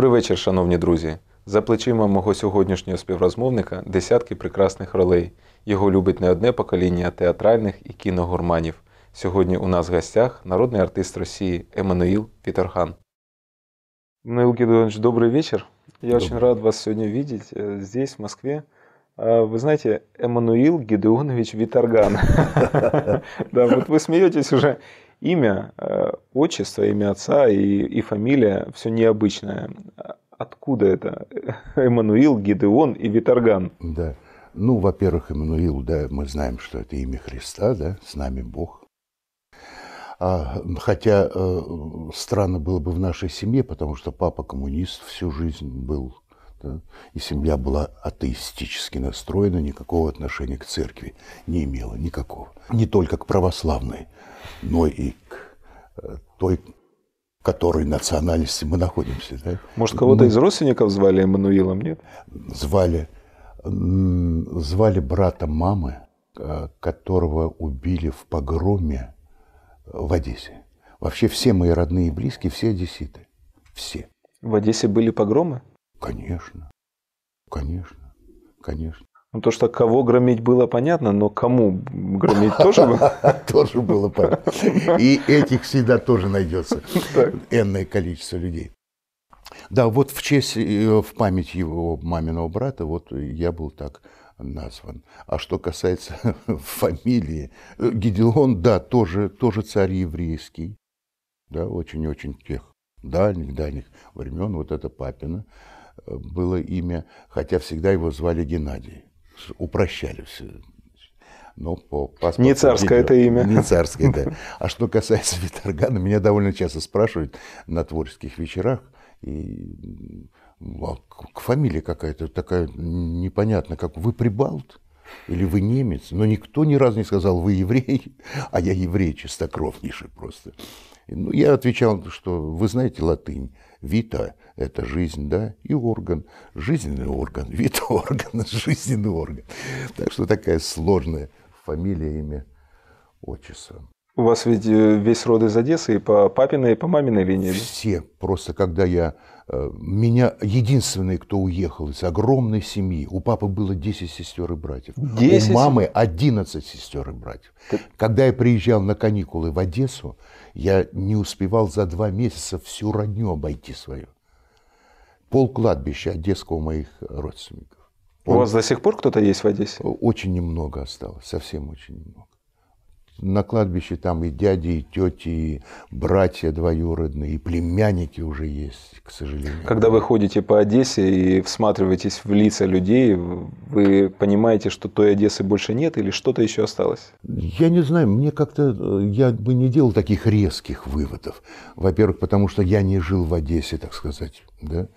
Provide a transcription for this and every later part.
Добрий вечір, шановні друзі. За плечима мого сьогоднішнього співрозмовника десятки прекрасних ролей. Його любить не одне покоління театральних і кіногурманів. Сьогодні у нас в гостях народний артист Росії Еммануїл Петерхан. Мануїл Гедович, добрий вечер. Я добрый. очень рад вас сьогодні видеть е, здесь, в Москве. Вы знаете, Эммануил Гедеонович Виторган. Да, вот ви смієтесь уже. имя, э, отчество, имя отца и, и фамилия все необычное. Откуда это? Эммануил, Гидеон и Виторган. Да. Ну, во-первых, Эммануил, да, мы знаем, что это имя Христа, да, с нами Бог. А, хотя э, странно было бы в нашей семье, потому что папа коммунист всю жизнь был, да? И семья была атеистически настроена, никакого отношения к церкви не имела, никакого. Не только к православной, но и к э, той, которой национальности мы находимся. Да? Может, кого-то мы... из родственников звали Эммануилом, нет? Звали. Звали брата мамы, э, которого убили в погроме в Одессе. Вообще все мои родные и близкие, все одесситы. Все. В Одессе были погромы? Конечно, конечно, конечно. Ну, то, что кого громить было понятно, но кому громить тоже было? Тоже было понятно. И этих всегда тоже найдется энное количество людей. Да, вот в честь, э, в память его маминого брата, вот я был так назван. А что касается фамилии, э, Гедеон, да, тоже, тоже царь еврейский, да, очень-очень тех дальних-дальних времен, вот это папина было имя, хотя всегда его звали Геннадий. Упрощали все. Но по паспорту... Не царское это имя. Не царское, да. А что касается Виторгана, меня довольно часто спрашивают на творческих вечерах, и а к фамилии какая-то такая непонятно, как вы прибалт или вы немец, но никто ни разу не сказал, вы еврей, а я еврей чистокровнейший просто. Ну, я отвечал, что вы знаете латынь, Вита – это жизнь, да, и орган. Жизненный орган, вита – орган, жизненный орган. Так что такая сложная фамилия, имя, отчество. У вас ведь э, весь род из Одессы, и по папиной, и по маминой линии. Все. Просто когда я... Э, меня единственный, кто уехал из огромной семьи. У папы было 10 сестер и братьев. 10? У мамы 11 сестер и братьев. Так... Когда я приезжал на каникулы в Одессу, я не успевал за два месяца всю родню обойти свою. Пол кладбища одесского моих родственников. У вас до сих пор кто-то есть в Одессе? Очень немного осталось, совсем очень немного на кладбище там и дяди, и тети, и братья двоюродные, и племянники уже есть, к сожалению. Когда вы ходите по Одессе и всматриваетесь в лица людей, вы понимаете, что той Одессы больше нет или что-то еще осталось? Я не знаю, мне как-то, э, я бы не делал таких резких выводов. Во-первых, потому что я не жил в Одессе, так сказать, да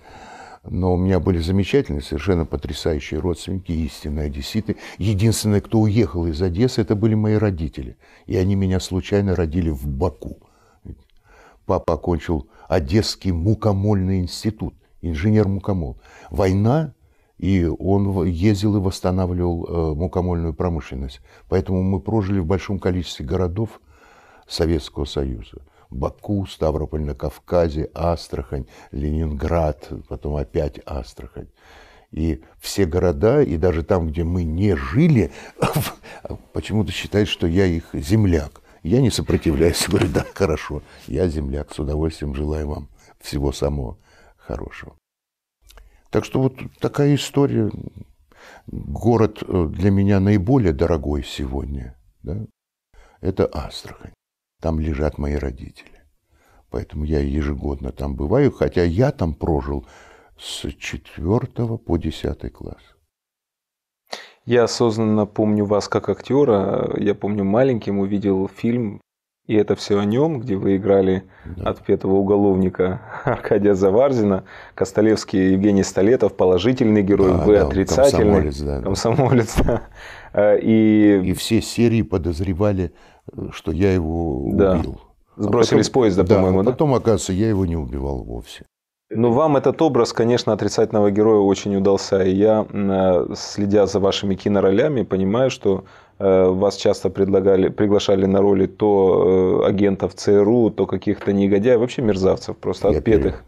но у меня были замечательные, совершенно потрясающие родственники, истинные одесситы. Единственное, кто уехал из Одессы, это были мои родители. И они меня случайно родили в Баку. Папа окончил Одесский мукомольный институт, инженер-мукомол. Война, и он ездил и восстанавливал э, мукомольную промышленность. Поэтому мы прожили в большом количестве городов Советского Союза – Баку, Ставрополь на Кавказе, Астрахань, Ленинград, потом опять Астрахань. И все города, и даже там, где мы не жили, почему-то считают, что я их земляк. Я не сопротивляюсь, говорю, да, хорошо, я земляк, с удовольствием желаю вам всего самого хорошего. Так что вот такая история. Город э, для меня наиболее дорогой сегодня. Да? Это Астрахань. Там лежат мои родители. Поэтому я ежегодно там бываю, хотя я там прожил с 4 по 10 класс. Я осознанно помню вас как актера. Я помню маленьким увидел фильм «И это все о нем», где вы играли да. отпетого уголовника Аркадия Заварзина, Костолевский Евгений Столетов, положительный герой, да, вы да, отрицательный. Комсомолец, да. Комсомолец, да. да. Э, и... И все серии подозревали что я его убил. да. Сбросили а потом, с поезда, да, по-моему, а да? потом, оказывается, я его не убивал вовсе. Но ну, вам этот образ, конечно, отрицательного героя очень удался. И я, э, следя за вашими киноролями, понимаю, что э, вас часто предлагали, приглашали на роли то э, агентов ЦРУ, то каких-то негодяев, вообще мерзавцев, просто я отпетых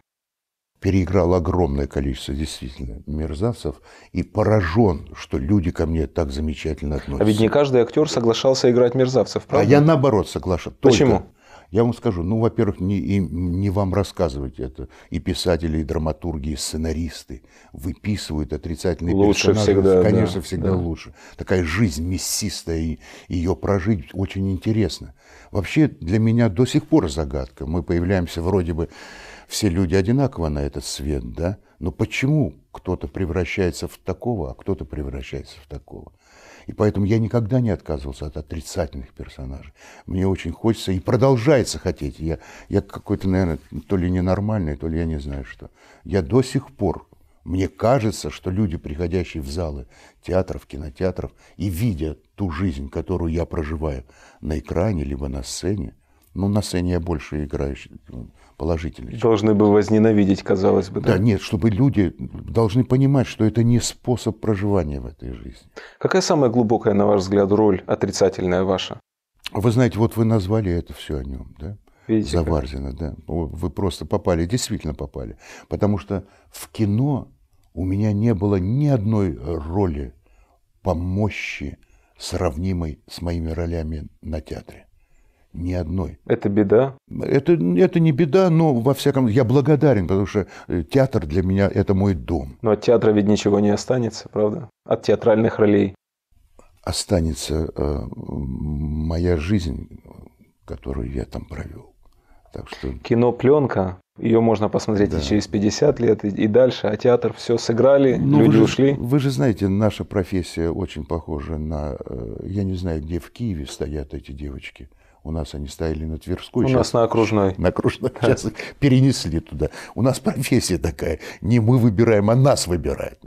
переиграл огромное количество действительно мерзавцев и поражен, что люди ко мне так замечательно относятся. А ведь не каждый актер соглашался играть мерзавцев, а правда? А я наоборот соглашался. Почему? Я вам скажу, ну, во-первых, не, и, не вам рассказывать это. И писатели, и драматурги, и сценаристы выписывают отрицательные лучше персонажи. Всегда, Конечно, да, всегда да. лучше. Такая жизнь мессистая и ее прожить очень интересно. Вообще для меня до сих пор загадка. Мы появляемся вроде бы все люди одинаково на этот свет, да? Но почему кто-то превращается в такого, а кто-то превращается в такого? И поэтому я никогда не отказывался от отрицательных персонажей. Мне очень хочется и продолжается хотеть. Я, я какой-то, наверное, то ли ненормальный, то ли я не знаю что. Я до сих пор, мне кажется, что люди, приходящие в залы театров, кинотеатров, и видя ту жизнь, которую я проживаю на экране, либо на сцене, ну, на сцене я больше играю ну, положительный. Должны бы возненавидеть, казалось бы. Да? да, нет, чтобы люди должны понимать, что это не способ проживания в этой жизни. Какая самая глубокая, на ваш взгляд, роль отрицательная ваша? Вы знаете, вот вы назвали это все о нем, да? Видите, Заварзина, как? да. Вы просто попали, действительно попали. Потому что в кино у меня не было ни одной роли помощи, сравнимой с моими ролями на театре ни одной. Это беда? Это, это не беда, но во всяком я благодарен, потому что э, театр для меня это мой дом. Но от театра ведь ничего не останется, правда? От театральных ролей. Останется э, моя жизнь, которую я там провел. Так что... Кино пленка, ее можно посмотреть да. и через 50 лет, и, и дальше, а театр все сыграли, ну, люди вы же, ушли. Вы же знаете, наша профессия очень похожа на... Э, я не знаю, где в Киеве стоят эти девочки. У нас они стояли на Тверской. У сейчас, нас на окружной. На окружной. Сейчас да. перенесли туда. У нас профессия такая. Не мы выбираем, а нас выбирают.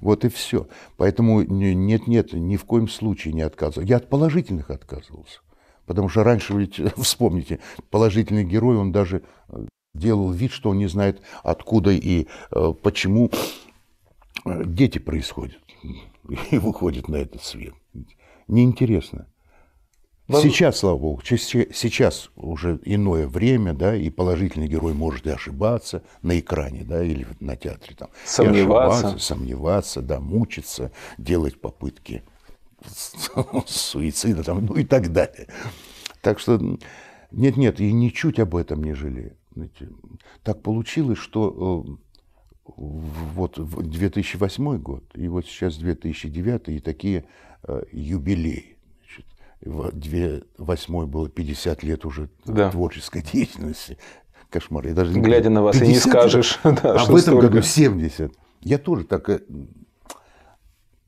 Вот и все. Поэтому нет-нет, ни в коем случае не отказывался. Я от положительных отказывался. Потому что раньше ведь, вспомните, положительный герой, он даже э, делал вид, что он не знает, откуда и э, почему э, дети происходят и выходят на этот свет. Неинтересно. Вам... Сейчас, слава богу, сейчас уже иное время, да, и положительный герой может и ошибаться на экране, да, или на театре там. Сомневаться. ошибаться, сомневаться, да, мучиться, делать попытки суицида там, ну и так далее. Так что нет-нет, и ничуть об этом не жалею. Э, так получилось, что э, вот 2008 год, и вот сейчас 2009, и такие э, юбилеи в восьмой было 50 лет уже да. творческой деятельности. Кошмар. Я даже Глядя не... на вас, 50, и не скажешь. Да, а в этом году 70. Я тоже так э,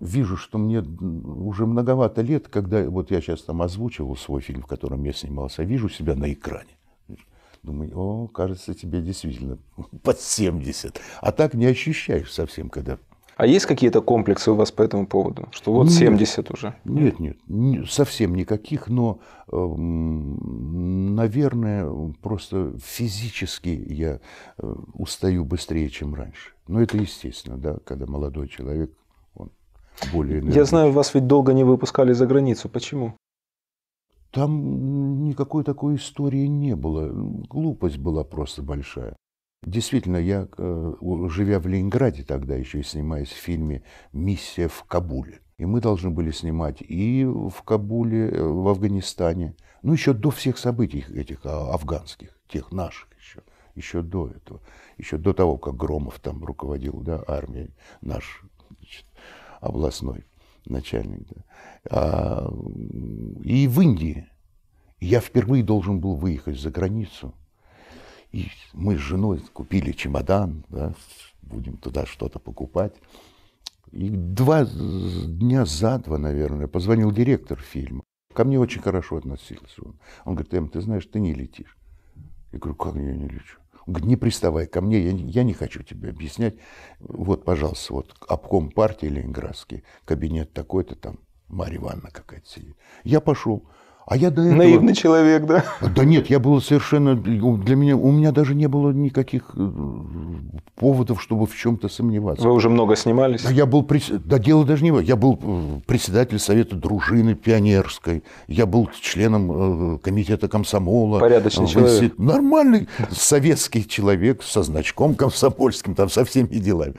вижу, что мне уже многовато лет, когда вот я сейчас там озвучивал свой фильм, в котором я снимался, а вижу себя на экране. Думаю, о, кажется, тебе действительно под 70. А так не ощущаешь совсем, когда а есть какие-то комплексы у вас по этому поводу? Что вот нет, 70 уже? Нет, нет, совсем никаких, но, эм, наверное, просто физически я э, устаю быстрее, чем раньше. Но это естественно, да, когда молодой человек, он более... Энергичный. Я знаю, вас ведь долго не выпускали за границу. Почему? Там никакой такой истории не было. Глупость была просто большая. Действительно, я, э, живя в Ленинграде тогда еще и снимаясь в фильме «Миссия в Кабуле», и мы должны были снимать и в Кабуле, э, в Афганистане, ну еще до всех событий этих а, афганских, тех наших еще, еще до этого, еще до того, как Громов там руководил да, армией, наш значит, областной начальник. Да. А, и в Индии я впервые должен был выехать за границу – и мы с женой купили чемодан, да, будем туда что-то покупать. И два дня за два, наверное, позвонил директор фильма. Ко мне очень хорошо относился он. Он говорит, Эм, ты знаешь, ты не летишь. Я говорю, как я не лечу? Он говорит, не приставай ко мне, я, я не хочу тебе объяснять. Вот, пожалуйста, вот обком партии Ленинградский, кабинет такой-то там, Марья Ивановна какая-то сидит. Я пошел. А я до этого... Наивный человек, да? Да нет, я был совершенно... Для меня... У меня даже не было никаких э, поводов, чтобы в чем-то сомневаться. Вы уже много снимались? Да, я был... Да дело даже не... Я был э, председатель Совета дружины пионерской. Я был членом э, комитета комсомола. Порядочный институт. человек. Нормальный советский человек со значком комсомольским, там со всеми делами.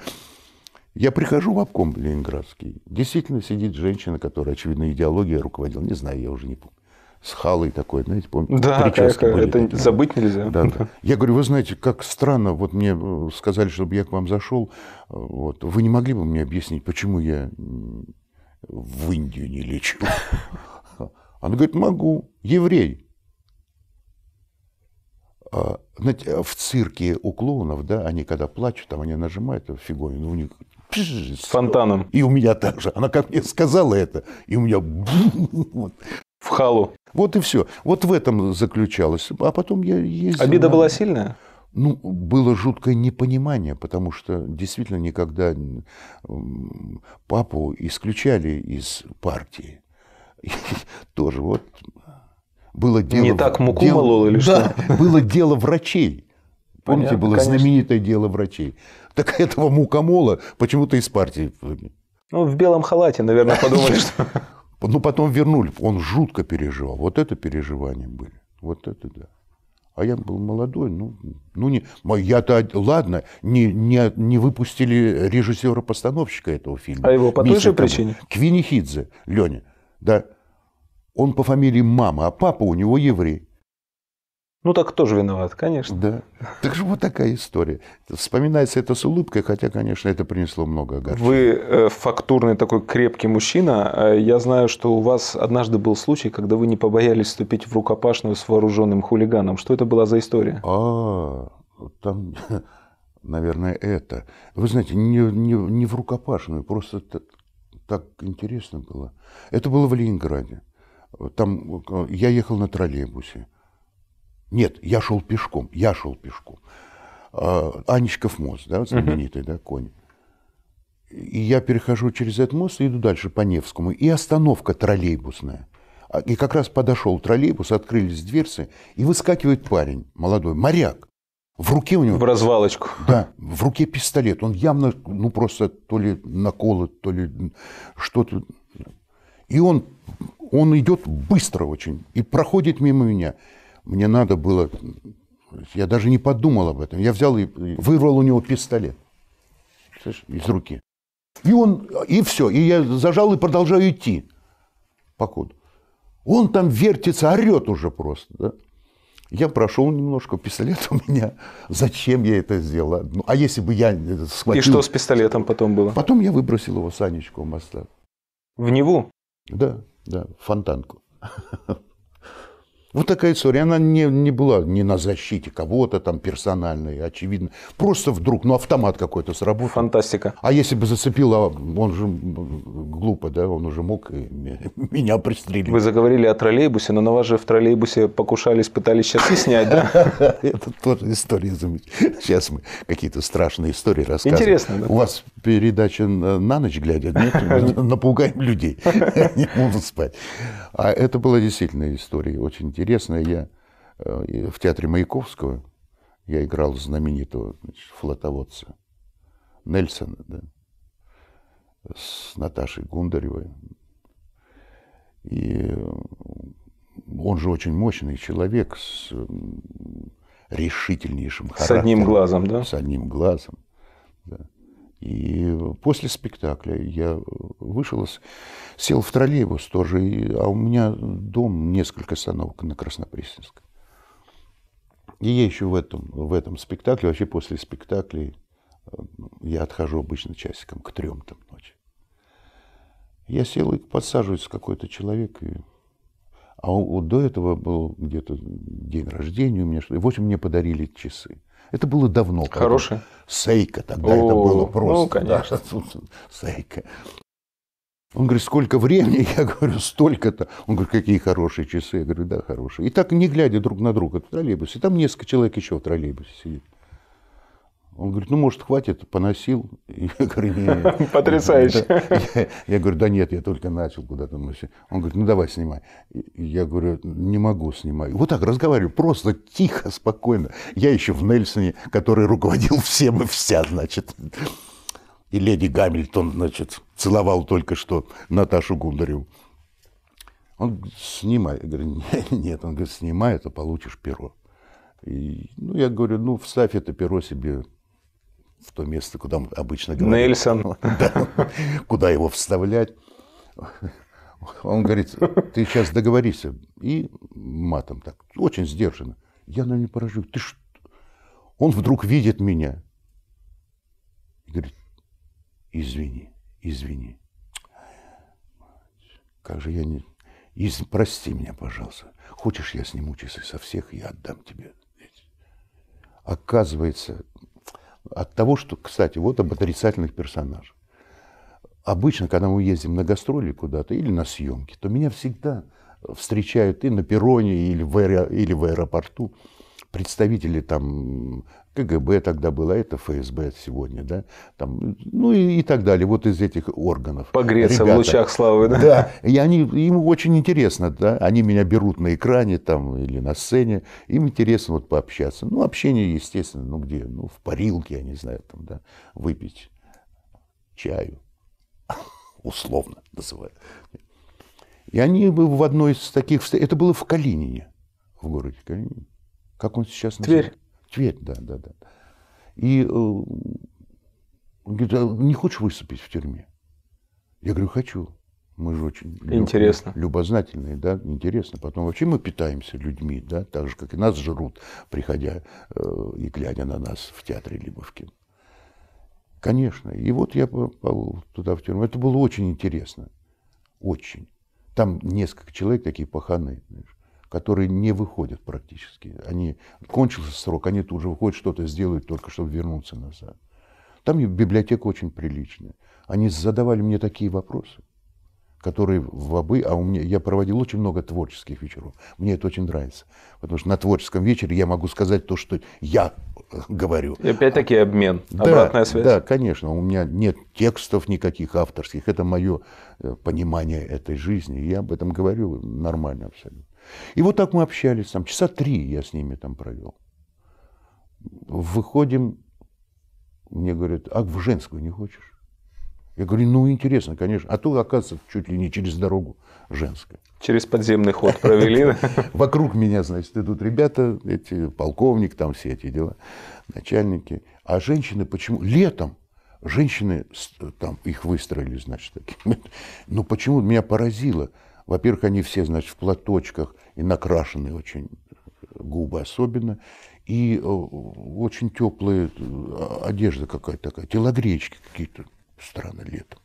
Я прихожу в обком Ленинградский. Действительно сидит женщина, которая, очевидно, идеология руководила. Не знаю, я уже не помню с халой такой, знаете, помните? Да, прически это, были, это такие. забыть нельзя. Да, да. Я говорю, вы знаете, как странно, вот мне э, сказали, чтобы я к вам зашел, э, вот, вы не могли бы мне объяснить, почему я в Индию не лечу? Она говорит, могу, еврей. А, знаете, э, в цирке у клоунов, да, они когда плачут, там они нажимают фиговину, у них с фонтаном. И у меня также. Она как мне сказала это, и у меня... В халу. Вот и все. Вот в этом заключалось. А потом я ездил. Обида на... была сильная? Ну, было жуткое непонимание, потому что действительно никогда папу исключали из партии. тоже вот было дело... Не так муку дело, молол или да, что? было дело врачей. Помните, Понятно, было конечно. знаменитое дело врачей. Так этого мукомола почему-то из партии. Ну, в белом халате, наверное, подумали, что... Ну, потом вернули. Он жутко переживал. Вот это переживания были. Вот это да. А я был молодой, ну, ну не, я-то, ладно, не, не, не выпустили режиссера-постановщика этого фильма. А его по той же причине? Квинихидзе, Леня, да. Он по фамилии мама, а папа у него еврей. Ну так тоже виноват, конечно. Да. Так же вот такая история. Вспоминается это с улыбкой, хотя, конечно, это принесло много огорчений. Вы э, фактурный такой крепкий мужчина. Э, я знаю, что у вас однажды был случай, когда вы не побоялись вступить в рукопашную с вооруженным хулиганом. Что это была за история? А, там, наверное, это. Вы знаете, не, не, не в рукопашную, просто так интересно было. Это было в Ленинграде. Там э, я ехал на троллейбусе. Нет, я шел пешком, я шел пешком. А, Анечков мост, да, знаменитый, да, конь. И я перехожу через этот мост и иду дальше по Невскому. И остановка троллейбусная. А, и как раз подошел троллейбус, открылись дверцы, и выскакивает парень, молодой, моряк. В руке у него... В развалочку. Да, в руке пистолет. Он явно, ну, просто то ли наколот, то ли что-то. И он, он идет быстро очень и проходит мимо меня. Мне надо было... Я даже не подумал об этом. Я взял и вырвал у него пистолет слышишь, из руки. И он, и все. И я зажал и продолжаю идти по коду. Он там вертится, орет уже просто. Да? Я прошел немножко, пистолет у меня. Зачем я это сделал? Ну, а если бы я схватил... И что с пистолетом потом было? Потом я выбросил его Санечку в моста. В Неву? Да, да, в фонтанку. Вот такая история. Она не, не была не на защите кого-то там персональной, очевидно. Просто вдруг, ну, автомат какой-то сработал. Фантастика. А если бы зацепила, он же глупо, да, он уже мог меня пристрелить. Вы заговорили о троллейбусе, но на вас же в троллейбусе покушались, пытались часы снять, да? Это тоже история замечательная. Сейчас мы какие-то страшные истории рассказываем. Интересно, У вас передача на ночь глядя, нет, напугаем людей, не будут спать. А это была действительно история очень интересная. Я э, в театре Маяковского, я играл знаменитого значит, флотоводца Нельсона, да, с Наташей Гундаревой. И он же очень мощный человек с решительнейшим характером. С одним глазом, да? С одним глазом, да. И после спектакля я вышел, сел в троллейбус тоже, а у меня дом несколько остановок на Краснопресненск. И я еще в этом, в этом спектакле, вообще после спектаклей, э, я отхожу обычно часиком к трем там ночи. Я сел и подсаживается какой-то человек. И... А вот до этого был где-то день рождения у меня, что ли. Вот мне подарили часы. Это было давно. Хорошее? Сейка тогда О, это было ну, просто. Ну, конечно. Да, Сейка. Он говорит, сколько времени? Я говорю, столько-то. Он говорит, какие хорошие часы. Я говорю, да, хорошие. И так, не глядя друг на друга в троллейбусе, там несколько человек еще в троллейбусе сидит. Он говорит, ну, может, хватит, поносил. Я говорю, нет. Потрясающе. Я, говорю, да нет, я только начал куда-то носить. Он говорит, ну, давай снимай. Я говорю, не могу снимать. Вот так разговариваю, просто тихо, спокойно. Я еще в Нельсоне, который руководил всем и вся, значит. И леди Гамильтон, значит, целовал только что Наташу Гундареву. Он говорит, снимай. Я говорю, нет, он говорит, снимай, это а получишь перо. И, ну, я говорю, ну, вставь это перо себе в то место, куда мы обычно говорим. Нельсон. Да, куда его вставлять. Он говорит, ты сейчас договорись И матом так, очень сдержанно. Я на не поражу. Ты что? Он вдруг видит меня. говорит, извини, извини. Как же я не... Из... Прости меня, пожалуйста. Хочешь, я сниму часы со всех и отдам тебе. Оказывается, от того, что, кстати, вот об отрицательных персонажах. Обычно, когда мы ездим на гастроли куда-то или на съемки, то меня всегда встречают и на перроне, или в, аэро, или в аэропорту представители там КГБ тогда было, а это ФСБ сегодня, да, там, ну и, и так далее, вот из этих органов. Погреться Ребята, в лучах славы, да? Да, и они, им очень интересно, да, они меня берут на экране там или на сцене, им интересно вот пообщаться. Ну, общение, естественно, ну где, ну в парилке, я не знаю, там, да, выпить чаю, условно называю. И они в одной из таких, это было в Калинине, в городе Калинине как он сейчас называется? Тверь. Тверь, да, да, да. И э, говорит, «А не хочешь выступить в тюрьме? Я говорю, хочу. Мы же очень интересно. Люб, любознательные, да, интересно. Потом вообще мы питаемся людьми, да, так же, как и нас жрут, приходя э, и глядя на нас в театре либо в кино. Конечно. И вот я попал туда в тюрьму. Это было очень интересно. Очень. Там несколько человек такие паханы, знаешь, которые не выходят практически. Они кончился срок, они тут же выходят, что-то сделают только, чтобы вернуться назад. Там библиотека очень приличная. Они задавали мне такие вопросы, которые в АБы, а у меня, я проводил очень много творческих вечеров. Мне это очень нравится, потому что на творческом вечере я могу сказать то, что я э, говорю. И опять-таки а, обмен, да, обратная связь. Да, конечно, у меня нет текстов никаких авторских, это мое э, понимание этой жизни, я об этом говорю нормально абсолютно. И вот так мы общались там. Часа три я с ними там провел. Выходим, мне говорят, а в женскую не хочешь? Я говорю, ну интересно, конечно. А то, оказывается, чуть ли не через дорогу женская. Через подземный ход провели. Вокруг меня, значит, идут ребята, эти полковник, там все эти дела, начальники. А женщины почему? Летом женщины, там их выстроили, значит, такие. Но ну, почему меня поразило – во-первых, они все, значит, в платочках и накрашены очень, губы особенно, и э, очень теплая э, одежда какая-то такая, телогречки какие-то странно летом.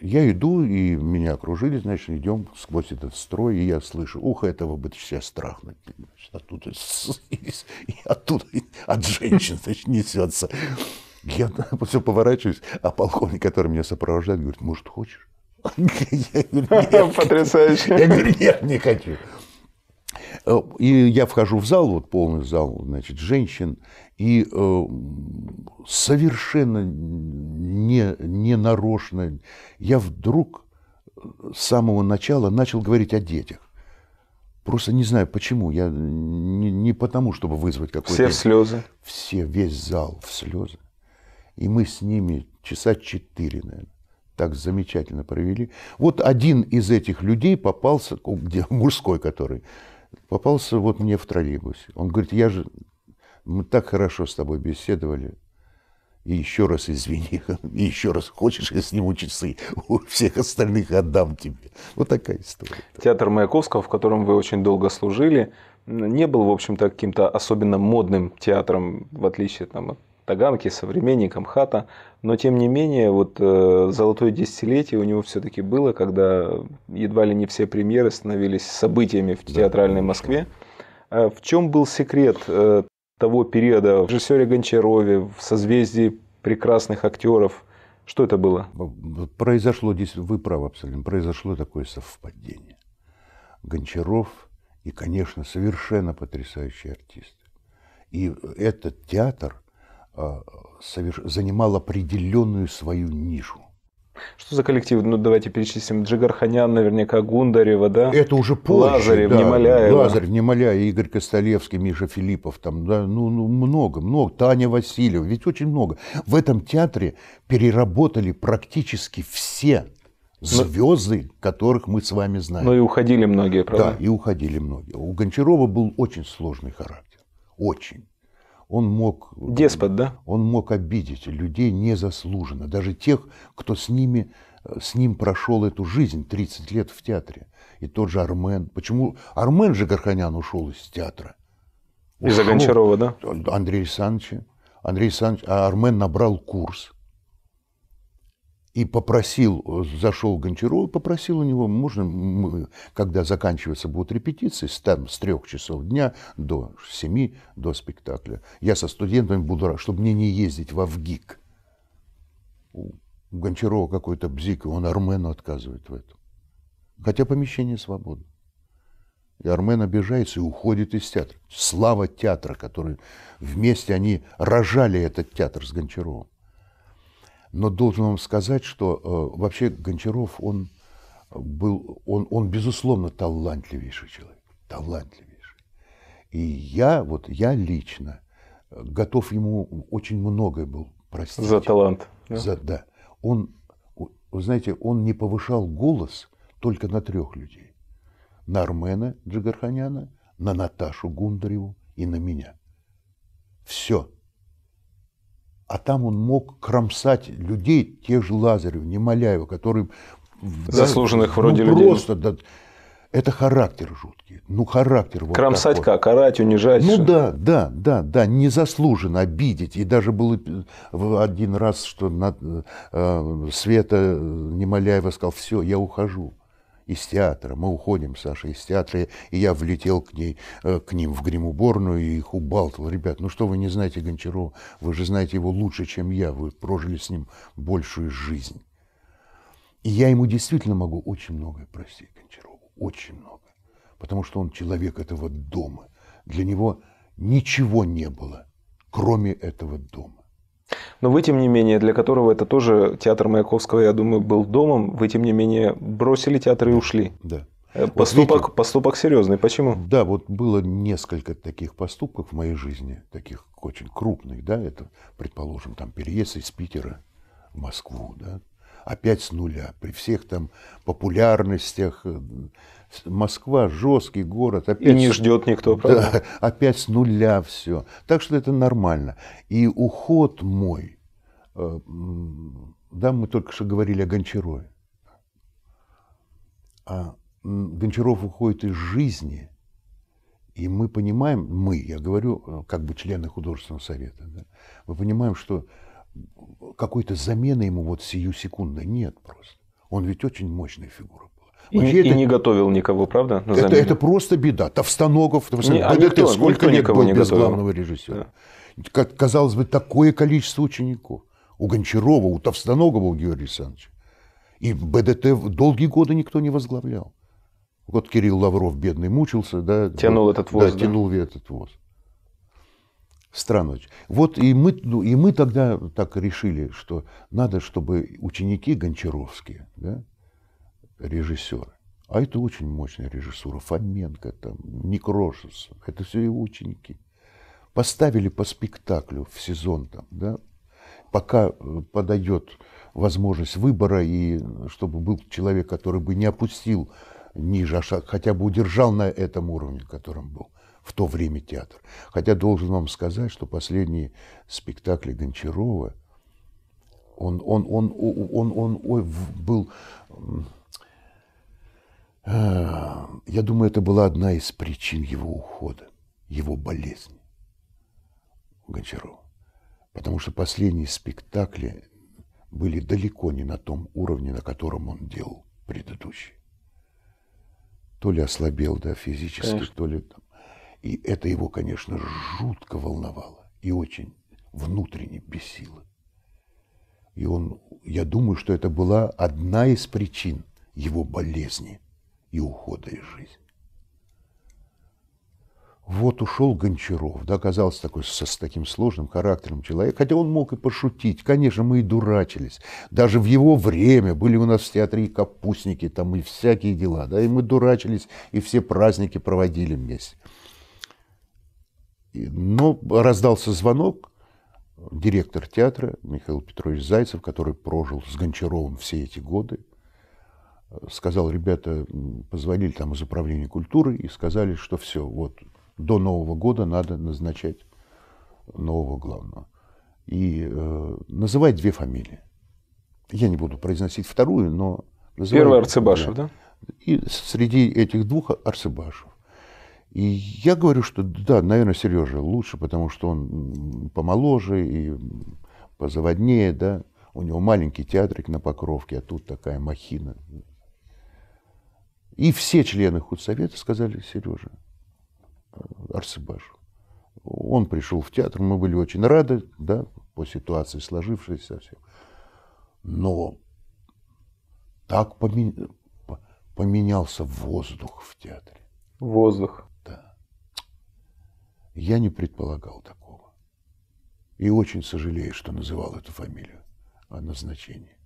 Я иду, и меня окружили, значит, идем сквозь этот строй, и я слышу, ухо этого бы сейчас страхнуть. Значит, оттуда, и оттуда от женщин, значит, несется. Я все поворачиваюсь, а полковник, который меня сопровождает, говорит, может, хочешь? Потрясающе. Я говорю, нет, не хочу. И я вхожу в зал, вот полный зал, значит, женщин, и э, совершенно не, не нарочно я вдруг с самого начала начал говорить о детях. Просто не знаю почему, я не, не потому, чтобы вызвать какой-то... Все в слезы? Все, весь зал в слезы. И мы с ними часа четыре, наверное так замечательно провели. Вот один из этих людей попался, где, мужской который, попался вот мне в троллейбусе. Он говорит, я же, мы так хорошо с тобой беседовали, и еще раз извини, и еще раз хочешь, я сниму часы, у всех остальных отдам тебе. Вот такая история. Театр Маяковского, в котором вы очень долго служили, не был, в общем-то, каким-то особенно модным театром, в отличие там, от Таганки, современник Хата, но тем не менее, вот э, золотое десятилетие у него все-таки было, когда едва ли не все премьеры становились событиями в театральной Москве. А в чем был секрет э, того периода в режиссере Гончарове, в созвездии прекрасных актеров? Что это было? Ну, произошло, здесь вы правы абсолютно, произошло такое совпадение. Гончаров и, конечно, совершенно потрясающий артист И этот театр – а, занимал определенную свою нишу. Что за коллектив? Ну, давайте перечислим. Джигарханян, наверняка, Гундарева, да? Это уже позже, Лазарев, да. Немоляева. Лазарев, Немоляев, Игорь Костолевский, Миша Филиппов, там, да, ну, ну, много, много. Таня Васильева, ведь очень много. В этом театре переработали практически все ну, звезды, но, которых мы с вами знаем. Ну и уходили многие, правда? Да, и уходили многие. У Гончарова был очень сложный характер. Очень он мог... Э, Деспот, да? Он мог обидеть людей незаслуженно, даже тех, кто с ними э, с ним прошел эту жизнь 30 лет в театре. И тот же Армен. Почему Армен же Горханян ушел из театра? Из-за Гончарова, да? Андрей Александровича. Андрей Александрович, а Армен набрал курс и попросил, зашел Гончарова, попросил у него, можно, мы, когда заканчиваются будут репетиции, там с трех часов дня до семи, до спектакля, я со студентами буду рад, чтобы мне не ездить во ВГИК. У Гончарова какой-то бзик, и он Армену отказывает в этом. Хотя помещение свободно. И Армен обижается и уходит из театра. Слава театра, который вместе они рожали этот театр с Гончаровым. Но должен вам сказать, что э, вообще Гончаров, он э, был, он, он безусловно талантливейший человек, талантливейший. И я, вот я лично э, готов ему очень многое был простить. За талант. Да? За, да. Он, вы знаете, он не повышал голос только на трех людей. На Армена Джигарханяна, на Наташу Гундареву и на меня. Все а там он мог кромсать людей, тех же Лазарев, Немоляева, которые... Заслуженных да, ну, вроде ну, людей. просто, да, это характер жуткий. Ну, характер вот Кромсать такой. как? Орать, унижать? Ну, что? да, да, да, да. Незаслуженно обидеть. И даже было один раз, что на, э, Света э, Немоляева сказал, все, я ухожу из театра. Мы уходим, Саша, из театра. И я влетел к ней, э, к ним в гримуборную и их убалтал. Ребят, ну что вы не знаете Гончарова? Вы же знаете его лучше, чем я. Вы прожили с ним большую жизнь. И я ему действительно могу очень многое простить, Гончарову. Очень много. Потому что он человек этого дома. Для него ничего не было, кроме этого дома. Но вы, тем не менее, для которого это тоже театр Маяковского, я думаю, был домом, вы, тем не менее, бросили театр и ушли. Да. Э, поступок, вот поступок серьезный. Почему? Да, вот было несколько таких поступков в моей жизни, таких очень крупных, да, это, предположим, там переезд из Питера в Москву, да, опять с нуля, при всех там популярностях. Э, Москва жесткий город. Опять и не с... ждет никто, правда? Да, опять с нуля все. Так что это нормально. И уход мой, э, да, мы только что говорили о Гончарове. А Гончаров уходит из жизни, и мы понимаем, мы, я говорю, э, как бы члены художественного совета, да, мы понимаем, что какой-то замены ему вот сию секунду нет просто. Он ведь очень мощная фигура и, и это... не готовил никого, правда? Это, это просто беда. Товстоногов, Товстоногов. Не, а никто, сколько никто никого был не без главного режиссера. Да. Казалось бы, такое количество учеников. У Гончарова, у Товстоногова, у Георгия Александровича. И БДТ долгие годы никто не возглавлял. Вот Кирилл Лавров, бедный, мучился. Да, тянул вот, этот воз. Да, да, тянул этот воз. Странно. Вот и мы, ну, и мы тогда так решили, что надо, чтобы ученики гончаровские, да, режиссеры, а это очень мощная режиссура, Фоменко, там, Некрошес, это все его ученики, поставили по спектаклю в сезон, там, да, пока э, подает возможность выбора, и э, чтобы был человек, который бы не опустил ниже, а хотя бы удержал на этом уровне, которым был в то время театр. Хотя должен вам сказать, что последние спектакли Гончарова, он, он, он, он, он, он, он был... Э, я думаю, это была одна из причин его ухода, его болезни Гончарова. Потому что последние спектакли были далеко не на том уровне, на котором он делал предыдущий. То ли ослабел да, физически, Конечно. то ли там, и это его, конечно, жутко волновало и очень внутренне бесило. И он, я думаю, что это была одна из причин его болезни и ухода из жизни. Вот ушел Гончаров, да, оказался такой, со, с таким сложным характером человек, хотя он мог и пошутить, конечно, мы и дурачились. Даже в его время были у нас в театре и капустники, там и всякие дела, да, и мы дурачились, и все праздники проводили вместе. Но раздался звонок, директор театра Михаил Петрович Зайцев, который прожил с Гончаровым все эти годы, сказал, ребята, позвонили там из управления культуры и сказали, что все, вот до Нового года надо назначать нового главного. И э, называть две фамилии. Я не буду произносить вторую, но... Называю, Первый Арцебашев, да? да? И среди этих двух Арцебашев. И я говорю, что да, наверное, Сережа лучше, потому что он помоложе и позаводнее, да. У него маленький театрик на Покровке, а тут такая махина. И все члены худсовета сказали Сереже э, Арсебашу, Он пришел в театр, мы были очень рады, да, по ситуации сложившейся совсем. Но так поменялся воздух в театре. Воздух. Я не предполагал такого. И очень сожалею, что называл эту фамилию о а назначении.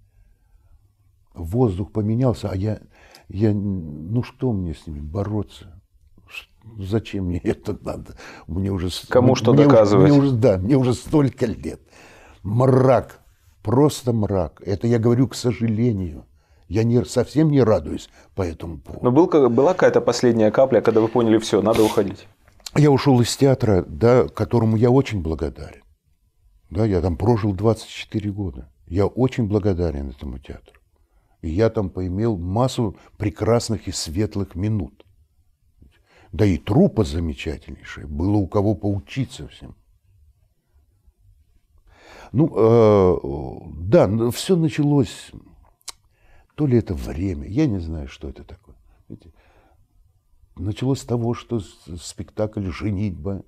Воздух поменялся, а я, я, ну что мне с ними бороться? Зачем мне это надо? Мне уже кому что мне доказывать? Уже, мне уже, да, мне уже столько лет. Мрак, просто мрак. Это я говорю к сожалению. Я не, совсем не радуюсь по этому поводу. Но ну, был, была какая-то последняя капля, когда вы поняли, все, надо уходить? я ушел из театра, да, которому я очень благодарен. Да, я там прожил 24 года. Я очень благодарен этому театру. И я там поимел массу прекрасных и светлых минут. Да и трупа замечательнейшая. Было у кого поучиться всем. Ну, э, да, все началось, то ли это время, я не знаю, что это такое. Видите? Началось с того, что спектакль «Женитьба»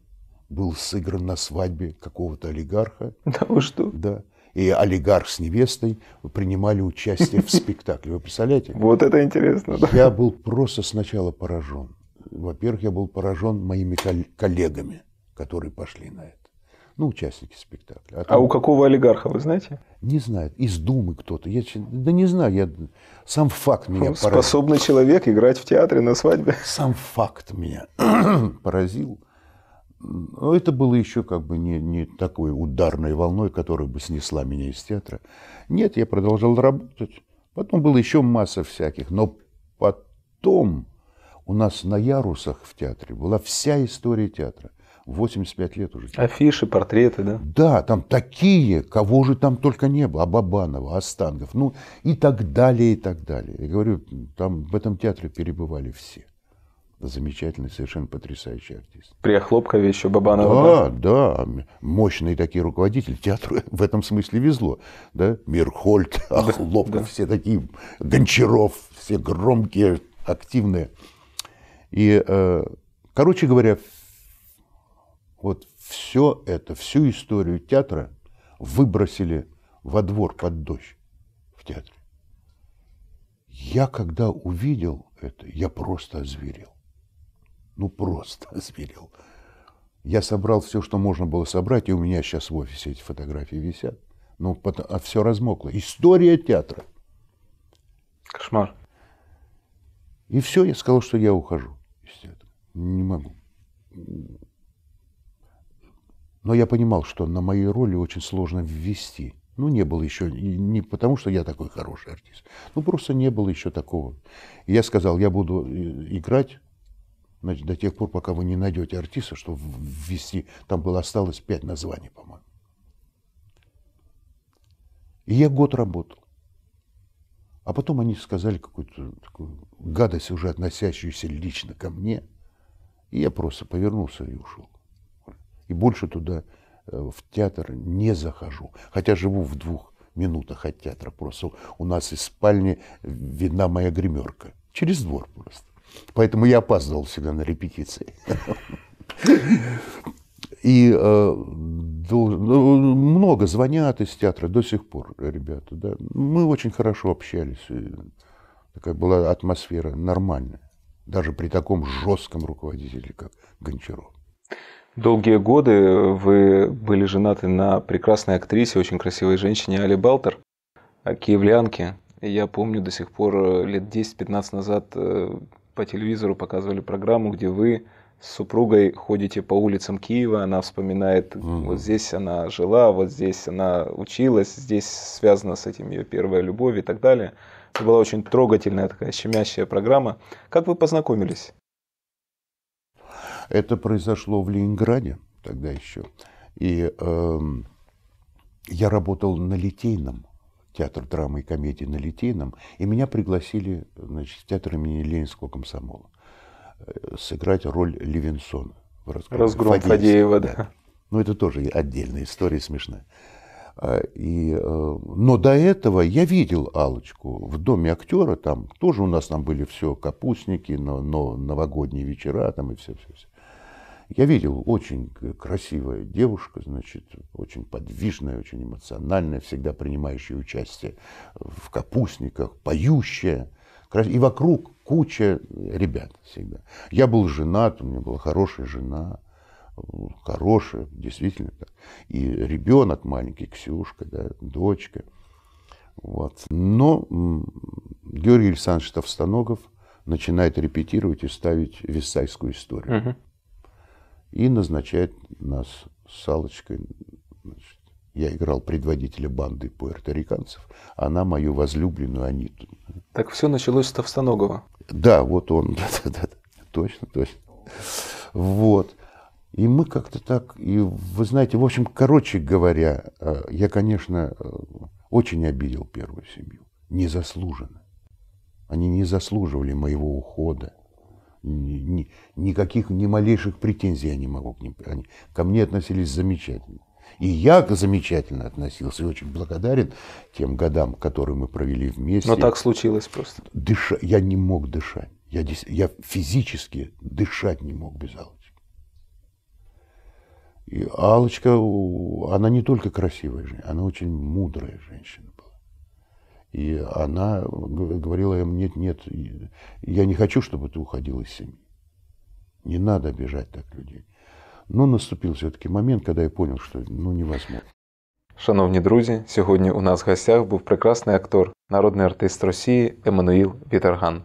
был сыгран на свадьбе какого-то олигарха. Да вы что? Да. И олигарх с невестой принимали участие в спектакле. Вы представляете? Вот это интересно. Да? Я был просто сначала поражен. Во-первых, я был поражен моими коллегами, которые пошли на это ну, участники спектакля. А, а там... а у какого олигарха, вы знаете? Не знаю, из Думы кто-то. Я, да не знаю, я... сам факт меня Способный поразил. Способный человек играть в театре на свадьбе. Сам факт меня поразил. Но ну, это было еще как бы не, не такой ударной волной, которая бы снесла меня из театра. Нет, я продолжал работать. Потом было еще масса всяких. Но потом у нас на ярусах в театре была вся история театра. 85 лет уже. Афиши, портреты, да? Да, там такие, кого же там только не было. Абабанова, Останков, ну и так далее, и так далее. Я говорю, там в этом театре перебывали все. Замечательный, совершенно потрясающий артист. При Охлопкове еще Бабанова. Да, да, да, мощные такие руководители. Театру в этом смысле везло. Да? Мирхольд, Охлопков, да. все такие, Гончаров, все громкие, активные. И, э, короче говоря, вот все это, всю историю театра выбросили во двор под дождь в театре. Я когда увидел это, я просто озверел. Ну, просто озверел. Я собрал все, что можно было собрать, и у меня сейчас в офисе эти фотографии висят. Ну, потом, а все размокло. История театра. Кошмар. И все, я сказал, что я ухожу из театра. Не могу. Но я понимал, что на моей роли очень сложно ввести. Ну, не было еще, не потому что я такой хороший артист, ну, просто не было еще такого. И я сказал, я буду э, играть значит, до тех пор, пока вы не найдете артиста, чтобы ввести. Там было осталось пять названий, по-моему. И я год работал. А потом они сказали какую-то такую гадость, уже относящуюся лично ко мне. И я просто повернулся и ушел. И больше туда, э, в театр, не захожу. Хотя живу в двух минутах от театра. Просто у нас из спальни видна моя гримерка. Через двор просто. Поэтому я опаздывал всегда на репетиции. И э, ну, много звонят из театра до сих пор, ребята. Мы очень хорошо общались. такая была атмосфера нормальная. Даже при таком жестком руководителе, как Гончаров. Долгие годы вы были женаты на прекрасной актрисе, очень красивой женщине Али Балтер, э, киевлянке. Я помню до сих пор э, лет 10-15 назад э, по телевизору показывали программу, где вы с супругой ходите по улицам Киева, она вспоминает, mm-hmm. вот здесь она жила, вот здесь она училась, здесь связана с этим ее первая любовь и так далее. Это была очень трогательная такая щемящая программа. Как вы познакомились? Это произошло в Ленинграде тогда еще. И э, я работал на Литейном, театр драмы и комедии на Литейном, и меня пригласили значит, в театр имени Ленинского комсомола э, сыграть роль Левинсона в разгроме. Разгром Фадеевского, Фадеева, да. да. Ну, это тоже отдельная история, смешная. А, и, э, но до этого я видел Алочку в доме актера, там тоже у нас там были все капустники, но, но новогодние вечера там и все, все, все. Я видел, очень красивая девушка, значит, очень подвижная, очень эмоциональная, всегда принимающая участие в капустниках, поющая. И вокруг куча ребят всегда. Я был женат, у меня была хорошая жена, хорошая, действительно так. И ребенок маленький, Ксюшка, да, дочка. Вот. Но Георгий Александрович Товстоногов начинает репетировать и ставить висайскую историю. Угу и назначает нас с Салочкой. Значит, я играл предводителя банды пуэрториканцев, она мою возлюбленную Аниту. Так все началось с Товстоногова? Да, вот он, да, да, да, точно, точно. Вот. И мы как-то так, и вы знаете, в общем, короче говоря, э, я, конечно, э, очень обидел первую семью. Незаслуженно. Они не заслуживали моего ухода ни, ни, никаких, ни малейших претензий я не могу к ним. Они ко мне относились замечательно. И я замечательно относился и очень благодарен тем годам, которые мы провели вместе. Но так случилось просто. Дыша, я не мог дышать. Я, я физически дышать не мог без Алочки. И Алочка, она не только красивая женщина, она очень мудрая женщина. И она говорила им, нет, нет, я не хочу, чтобы ты уходил из семьи. Не надо обижать так людей. Но наступил все-таки момент, когда я понял, что ну невозможно. Шановні друзі, сьогодні у нас в гостях був прекрасний актор, народний артист Росії Еммануїл Вітерган.